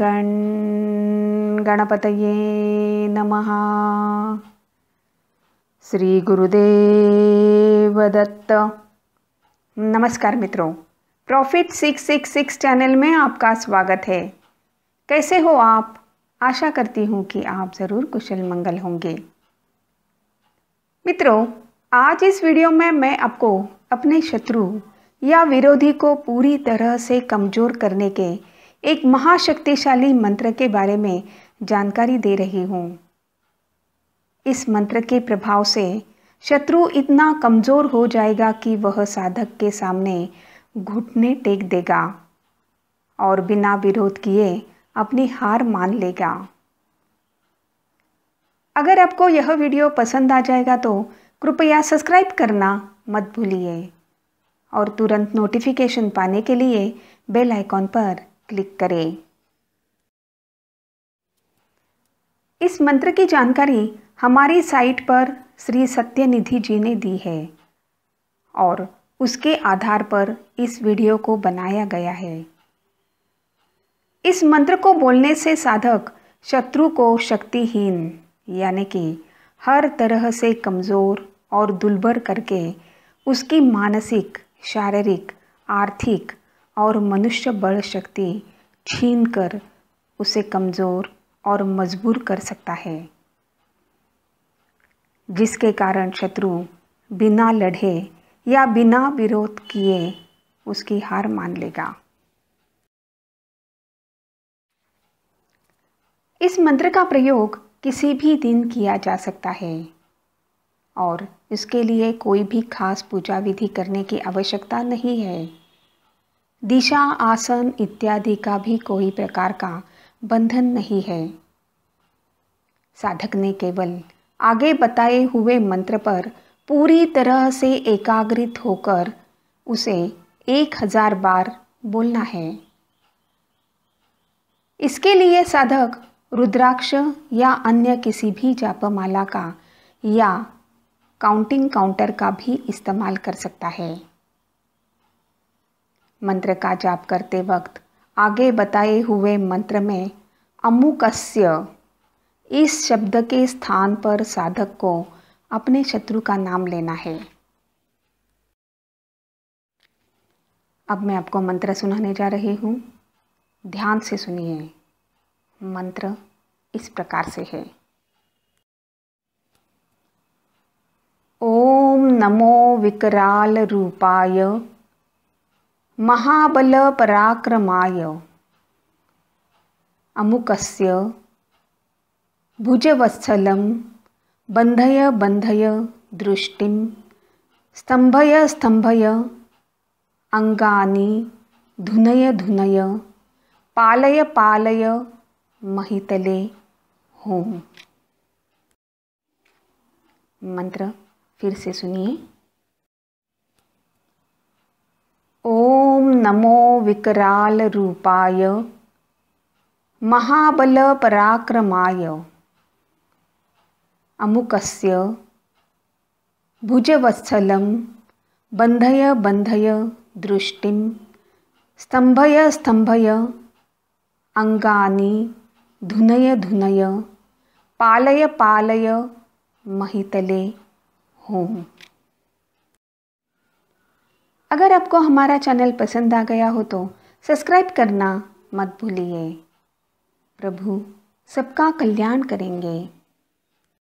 गण गणपतये नमः श्री गुरुदेवदत्त नमस्कार मित्रों प्रॉफिट 666 चैनल में आपका स्वागत है कैसे हो आप आशा करती हूँ कि आप ज़रूर कुशल मंगल होंगे मित्रों आज इस वीडियो में मैं आपको अपने शत्रु या विरोधी को पूरी तरह से कमज़ोर करने के एक महाशक्तिशाली मंत्र के बारे में जानकारी दे रही हूँ इस मंत्र के प्रभाव से शत्रु इतना कमज़ोर हो जाएगा कि वह साधक के सामने घुटने टेक देगा और बिना विरोध किए अपनी हार मान लेगा अगर आपको यह वीडियो पसंद आ जाएगा तो कृपया सब्सक्राइब करना मत भूलिए और तुरंत नोटिफिकेशन पाने के लिए बेल आइकॉन पर क्लिक करें इस मंत्र की जानकारी हमारी साइट पर श्री सत्यनिधि जी ने दी है और उसके आधार पर इस वीडियो को बनाया गया है इस मंत्र को बोलने से साधक शत्रु को शक्तिहीन यानी कि हर तरह से कमज़ोर और दुर्बल करके उसकी मानसिक शारीरिक आर्थिक और मनुष्य बल शक्ति छीन कर उसे कमज़ोर और मजबूर कर सकता है जिसके कारण शत्रु बिना लड़े या बिना विरोध किए उसकी हार मान लेगा इस मंत्र का प्रयोग किसी भी दिन किया जा सकता है और इसके लिए कोई भी खास पूजा विधि करने की आवश्यकता नहीं है दिशा आसन इत्यादि का भी कोई प्रकार का बंधन नहीं है साधक ने केवल आगे बताए हुए मंत्र पर पूरी तरह से एकाग्रित होकर उसे एक हजार बार बोलना है इसके लिए साधक रुद्राक्ष या अन्य किसी भी जापमाला का या काउंटिंग काउंटर का भी इस्तेमाल कर सकता है मंत्र का जाप करते वक्त आगे बताए हुए मंत्र में अमुकस्य इस शब्द के स्थान पर साधक को अपने शत्रु का नाम लेना है अब मैं आपको मंत्र सुनाने जा रही हूँ ध्यान से सुनिए मंत्र इस प्रकार से है ओम नमो विकराल रूपाय महाबलपराक्रमाय अमुक भुजवत्सलं बन्धय बंधय दृष्टिं स्तम्भय स्तम्भय अङ्गानि धुनय धुनय पालय पालय महितले होम मंत्र फिर से सुनिए ओ नमो विकराल रूपाय महाबल पराक्रमाय अमुकस्य भुजवत्सलं बंधय बन्धय दृष्टिं स्तम्भय स्तम्भय अङ्गानि धुनय धुनय पालय पालय महितले होम अगर आपको हमारा चैनल पसंद आ गया हो तो सब्सक्राइब करना मत भूलिए प्रभु सबका कल्याण करेंगे